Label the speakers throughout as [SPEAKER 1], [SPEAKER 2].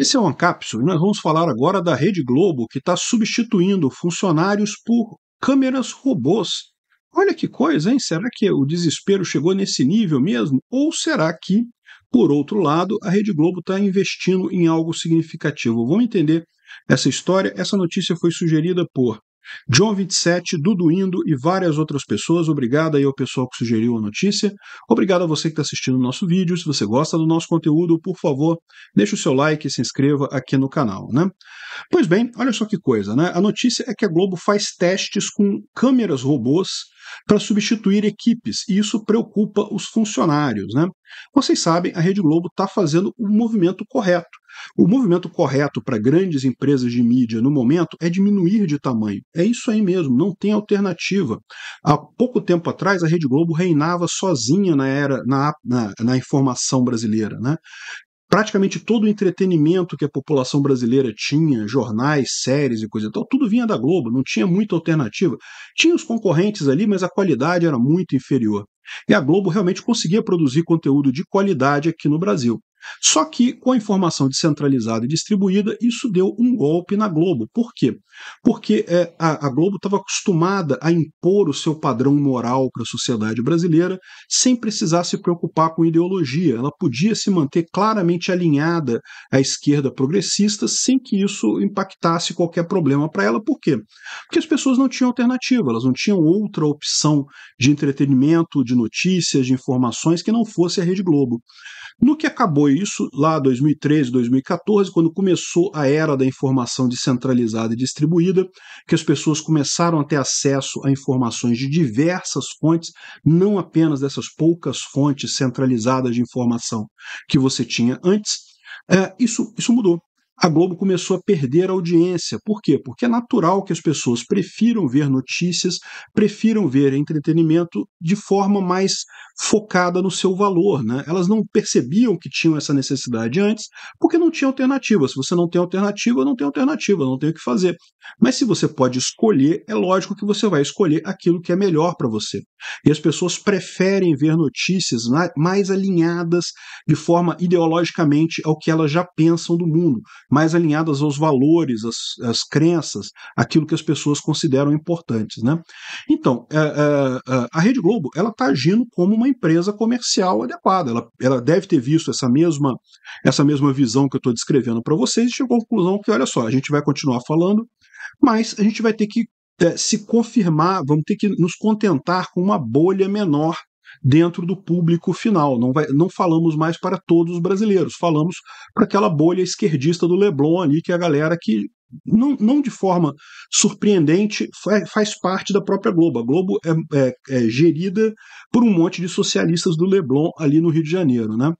[SPEAKER 1] Esse é o Ancapsul e nós vamos falar agora da Rede Globo que está substituindo funcionários por câmeras robôs. Olha que coisa, hein? Será que o desespero chegou nesse nível mesmo? Ou será que, por outro lado, a Rede Globo está investindo em algo significativo? Vamos entender essa história. Essa notícia foi sugerida por John 27, Indo e várias outras pessoas. Obrigado aí ao pessoal que sugeriu a notícia. Obrigado a você que está assistindo o nosso vídeo. Se você gosta do nosso conteúdo, por favor, deixe o seu like e se inscreva aqui no canal, né? Pois bem, olha só que coisa, né? A notícia é que a Globo faz testes com câmeras robôs para substituir equipes, e isso preocupa os funcionários. Né? Vocês sabem, a Rede Globo está fazendo o movimento correto. O movimento correto para grandes empresas de mídia no momento é diminuir de tamanho. É isso aí mesmo, não tem alternativa. Há pouco tempo atrás, a Rede Globo reinava sozinha na era na, na, na informação brasileira. Né? praticamente todo o entretenimento que a população brasileira tinha, jornais, séries e coisa e tal, tudo vinha da Globo, não tinha muita alternativa. Tinha os concorrentes ali, mas a qualidade era muito inferior. E a Globo realmente conseguia produzir conteúdo de qualidade aqui no Brasil. Só que, com a informação descentralizada e distribuída, isso deu um golpe na Globo. Por quê? Porque é, a, a, Globo estava acostumada a impor o seu padrão moral para a sociedade brasileira sem precisar se preocupar com ideologia. Ela podia se manter claramente alinhada à esquerda progressista sem que isso impactasse qualquer problema para ela. Por quê? Porque as pessoas não tinham alternativa, elas não tinham outra opção de entretenimento, de notícias, de informações que não fosse a Rede Globo. No que acabou foi isso lá 2013, 2014, quando começou a era da informação descentralizada e distribuída, que as pessoas começaram a ter acesso a informações de diversas fontes, não apenas dessas poucas fontes centralizadas de informação que você tinha antes. É, isso, isso mudou a Globo começou a perder a audiência. Por quê? Porque é natural que as pessoas prefiram ver notícias, prefiram ver entretenimento de forma mais focada no seu valor. Né? Elas não percebiam que tinham essa necessidade antes, porque não tinha alternativa. Se você não tem alternativa, não tem alternativa, não tem o que fazer. Mas se você pode escolher, é lógico que você vai escolher aquilo que é melhor para você. E as pessoas preferem ver notícias mais alinhadas de forma ideologicamente ao que elas já pensam do mundo mais alinhadas aos valores, às, às crenças, aquilo que as pessoas consideram importantes. Né? Então, é, é, é, a Rede Globo ela está agindo como uma empresa comercial adequada. Ela, ela deve ter visto essa mesma, essa mesma visão que eu estou descrevendo para vocês e chegou à conclusão que, olha só, a gente vai continuar falando, mas a gente vai ter que é, se confirmar, vamos ter que nos contentar com uma bolha menor dentro do público final. Não, vai, não falamos mais para todos os brasileiros, falamos para aquela bolha esquerdista do Leblon ali, que é a galera que não, não, de forma surpreendente, faz parte da própria Globo. A Globo é, é, é, gerida por um monte de socialistas do Leblon ali no Rio de Janeiro, né?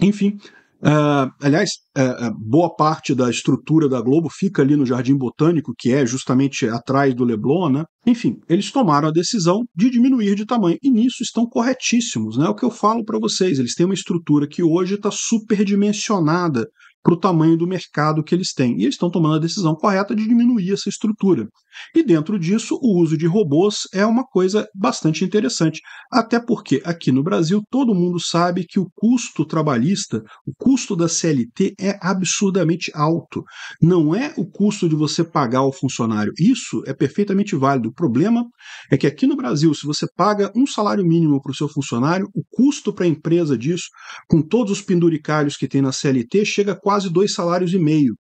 [SPEAKER 1] Enfim, Uh, aliás, uh, boa parte da estrutura da Globo fica ali no Jardim Botânico, que é justamente atrás do Leblon, né? Enfim, eles tomaram a decisão de diminuir de tamanho e nisso estão corretíssimos, né? É o que eu falo para vocês, eles têm uma estrutura que hoje está superdimensionada para o tamanho do mercado que eles têm. E eles estão tomando a decisão correta de diminuir essa estrutura. E dentro disso, o uso de robôs é uma coisa bastante interessante. Até porque aqui no Brasil todo mundo sabe que o custo trabalhista, o custo da CLT é absurdamente alto. Não é o custo de você pagar o funcionário. Isso é perfeitamente válido. O problema é que aqui no Brasil, se você paga um salário mínimo para o seu funcionário, o custo para a empresa disso, com todos os penduricalhos que tem na CLT, chega a quase dois salários e meio.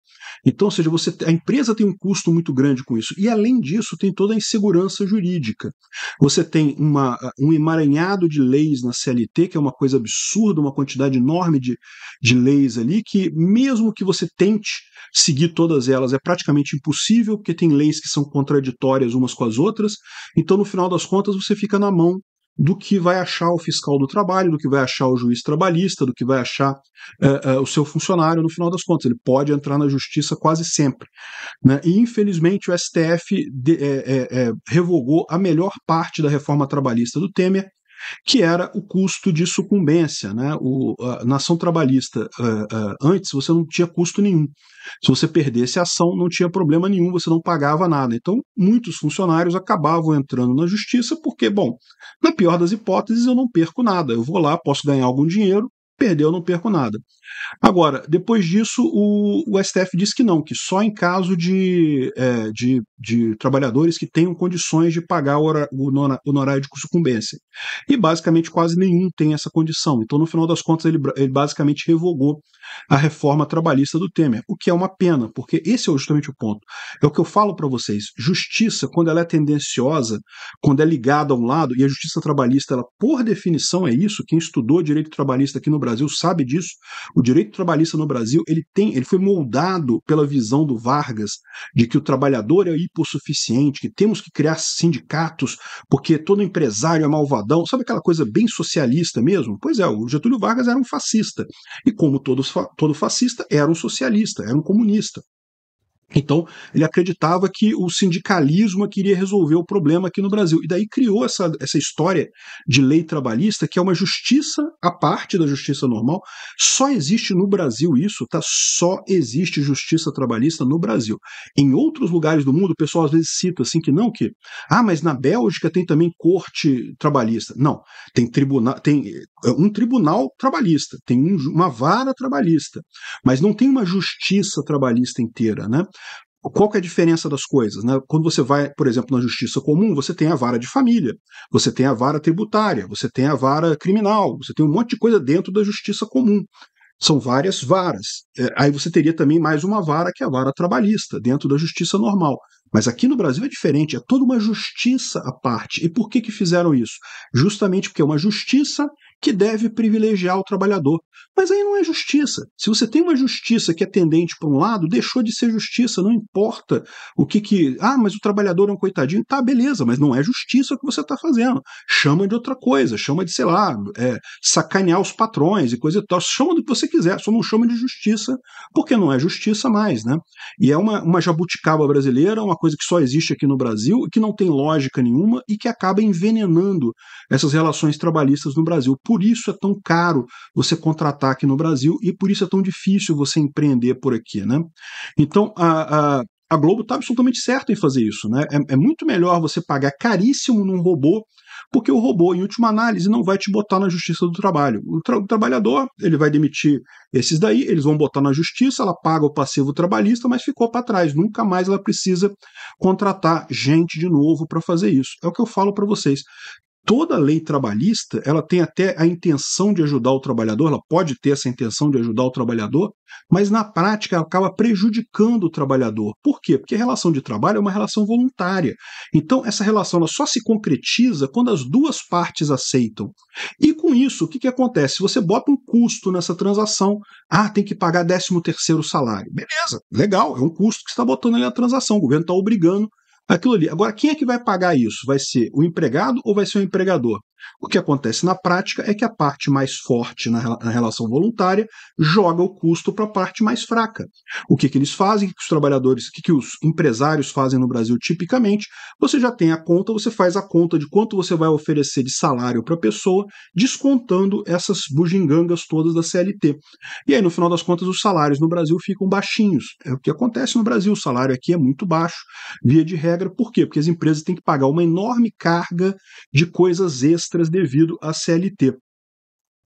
[SPEAKER 1] Então, ou seja, você, a empresa tem um custo muito grande com isso. E além disso, tem toda a insegurança jurídica. Você tem uma, um emaranhado de leis na CLT, que é uma coisa absurda, uma quantidade enorme de, de leis ali, que mesmo que você tente seguir todas elas, é praticamente impossível, porque tem leis que são contraditórias umas com as outras. Então, no final das contas, você fica na mão do que vai achar o fiscal do trabalho, do que vai achar o juiz trabalhista, do que vai achar é, é, o seu funcionário no final das contas. Ele pode entrar na justiça quase sempre. Né? E, infelizmente, o STF de, é, é, é, revogou a melhor parte da reforma trabalhista do Temer, que era o custo de sucumbência. Né? O, a, na ação trabalhista, uh, uh, antes você não tinha custo nenhum. Se você perdesse a ação, não tinha problema nenhum, você não pagava nada. Então, muitos funcionários acabavam entrando na justiça porque, bom, na pior das hipóteses, eu não perco nada. Eu vou lá, posso ganhar algum dinheiro, perder eu não perco nada. Agora, depois disso, o, o STF disse que não, que só em caso de, é, de, de, trabalhadores que tenham condições de pagar o, horário o honorário de sucumbência. E basicamente quase nenhum tem essa condição. Então, no final das contas, ele, ele basicamente revogou a reforma trabalhista do Temer, o que é uma pena, porque esse é justamente o ponto. É o que eu falo para vocês: justiça, quando ela é tendenciosa, quando é ligada a um lado, e a justiça trabalhista, ela, por definição, é isso, quem estudou direito trabalhista aqui no Brasil sabe disso, o direito trabalhista no Brasil ele tem, ele foi moldado pela visão do Vargas de que o trabalhador é hipossuficiente, que temos que criar sindicatos porque todo empresário é malvadão, sabe aquela coisa bem socialista mesmo? Pois é, o Getúlio Vargas era um fascista e como todos todo fascista era um socialista, era um comunista. Então, ele acreditava que o sindicalismo é queria resolver o problema aqui no Brasil. E daí criou essa, essa história de lei trabalhista, que é uma justiça à parte da justiça normal. Só existe no Brasil isso, tá? Só existe justiça trabalhista no Brasil. Em outros lugares do mundo, o pessoal às vezes cita assim que não, que. Ah, mas na Bélgica tem também corte trabalhista. Não, tem tribunal, tem é, um tribunal trabalhista, tem um, uma vara trabalhista, mas não tem uma justiça trabalhista inteira, né? qual que é a diferença das coisas? Né? Quando você vai, por exemplo, na justiça comum, você tem a vara de família, você tem a vara tributária, você tem a vara criminal, você tem um monte de coisa dentro da justiça comum. São várias varas. É, aí você teria também mais uma vara, que é a vara trabalhista, dentro da justiça normal. Mas aqui no Brasil é diferente, é toda uma justiça à parte. E por que, que fizeram isso? Justamente porque é uma justiça que deve privilegiar o trabalhador. Mas aí não é justiça. Se você tem uma justiça que é tendente para um lado, deixou de ser justiça, não importa o que que. Ah, mas o trabalhador é um coitadinho. Tá, beleza, mas não é justiça o que você está fazendo. Chama de outra coisa, chama de, sei lá, é, sacanear os patrões e coisa e tal. Chama do que você quiser, só não chama de justiça, porque não é justiça mais, né? E é uma, uma jabuticaba brasileira, uma coisa que só existe aqui no Brasil, que não tem lógica nenhuma e que acaba envenenando essas relações trabalhistas no Brasil. Por por isso é tão caro você contratar aqui no Brasil e por isso é tão difícil você empreender por aqui, né? Então, a, a a Globo está absolutamente certa em fazer isso. Né? É, é, muito melhor você pagar caríssimo num robô, porque o robô, em última análise, não vai te botar na justiça do trabalho. O, tra o, trabalhador ele vai demitir esses daí, eles vão botar na justiça, ela paga o passivo trabalhista, mas ficou para trás. Nunca mais ela precisa contratar gente de novo para fazer isso. É o que eu falo para vocês toda lei trabalhista ela tem até a intenção de ajudar o trabalhador, ela pode ter essa intenção de ajudar o trabalhador, mas na prática ela acaba prejudicando o trabalhador. Por quê? Porque a relação de trabalho é uma relação voluntária. Então essa relação ela só se concretiza quando as duas partes aceitam. E com isso, o que, que acontece? Você bota um custo nessa transação. Ah, tem que pagar 13 terceiro salário. Beleza, legal, é um custo que está botando ali na transação. O governo está obrigando aquilo ali. Agora, quem é que vai pagar isso? Vai ser o empregado ou vai ser o empregador? O que acontece na prática é que a parte mais forte na, relação voluntária joga o custo para a parte mais fraca. O que, que eles fazem? O que, que os trabalhadores, o que, que os empresários fazem no Brasil tipicamente? Você já tem a conta, você faz a conta de quanto você vai oferecer de salário para a pessoa, descontando essas bugigangas todas da CLT. E aí, no final das contas, os salários no Brasil ficam baixinhos. É o que acontece no Brasil, o salário aqui é muito baixo, via de regra regra. Por quê? Porque as empresas têm que pagar uma enorme carga de coisas extras devido à CLT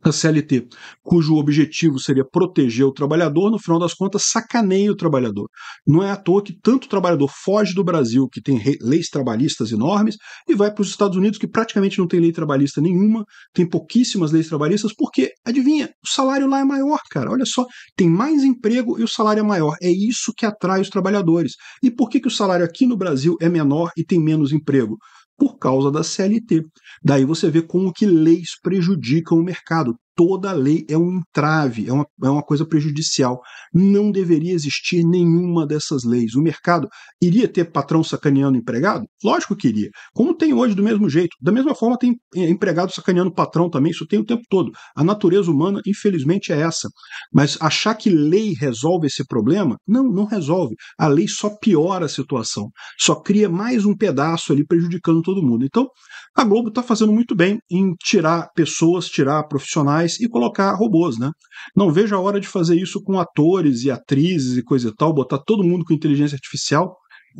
[SPEAKER 1] a CLT, cujo objetivo seria proteger o trabalhador, no final das contas, sacaneia o trabalhador. Não é à toa que tanto trabalhador foge do Brasil, que tem leis trabalhistas enormes, e vai para os Estados Unidos, que praticamente não tem lei trabalhista nenhuma, tem pouquíssimas leis trabalhistas, porque, adivinha, o salário lá é maior, cara. Olha só, tem mais emprego e o salário é maior. É isso que atrai os trabalhadores. E por que, que o salário aqui no Brasil é menor e tem menos emprego? por causa da CLT. Daí você vê como que leis prejudicam o mercado toda lei é um entrave, é uma, é uma coisa prejudicial. Não deveria existir nenhuma dessas leis. O mercado iria ter patrão sacaneando empregado? Lógico que iria. Como tem hoje, do mesmo jeito. Da mesma forma, tem é, empregado sacaneando patrão também, isso tem o tempo todo. A natureza humana, infelizmente, é essa. Mas achar que lei resolve esse problema? Não, não resolve. A lei só piora a situação, só cria mais um pedaço ali prejudicando todo mundo. Então, a Globo está fazendo muito bem em tirar pessoas, tirar profissionais e colocar robôs, né? Não vejo a hora de fazer isso com atores e atrizes e coisa e tal, botar todo mundo com inteligência artificial.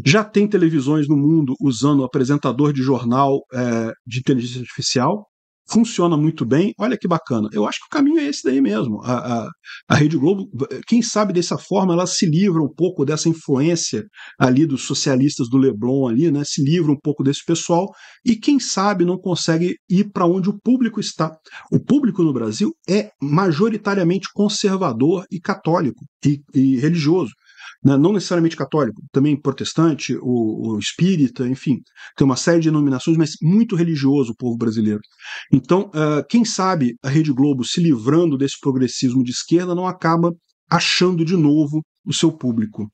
[SPEAKER 1] Já tem televisões no mundo usando apresentador de jornal é, de inteligência artificial funciona muito bem, olha que bacana. Eu acho que o caminho é esse daí mesmo. A, a, a, Rede Globo, quem sabe dessa forma, ela se livra um pouco dessa influência ali dos socialistas do Leblon ali, né? Se livra um pouco desse pessoal e quem sabe não consegue ir para onde o público está. O público no Brasil é majoritariamente conservador e católico e, e religioso né, não necessariamente católico, também protestante, o, o espírita, enfim, tem uma série de denominações, mas muito religioso o povo brasileiro. Então, uh, quem sabe a Rede Globo se livrando desse progressismo de esquerda não acaba achando de novo o seu público.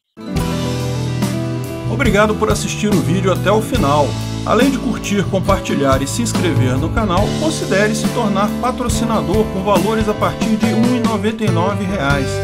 [SPEAKER 1] Obrigado por assistir o vídeo até o final. Além de curtir, compartilhar e se inscrever no canal, considere se tornar patrocinador com valores a partir de R$ 1,99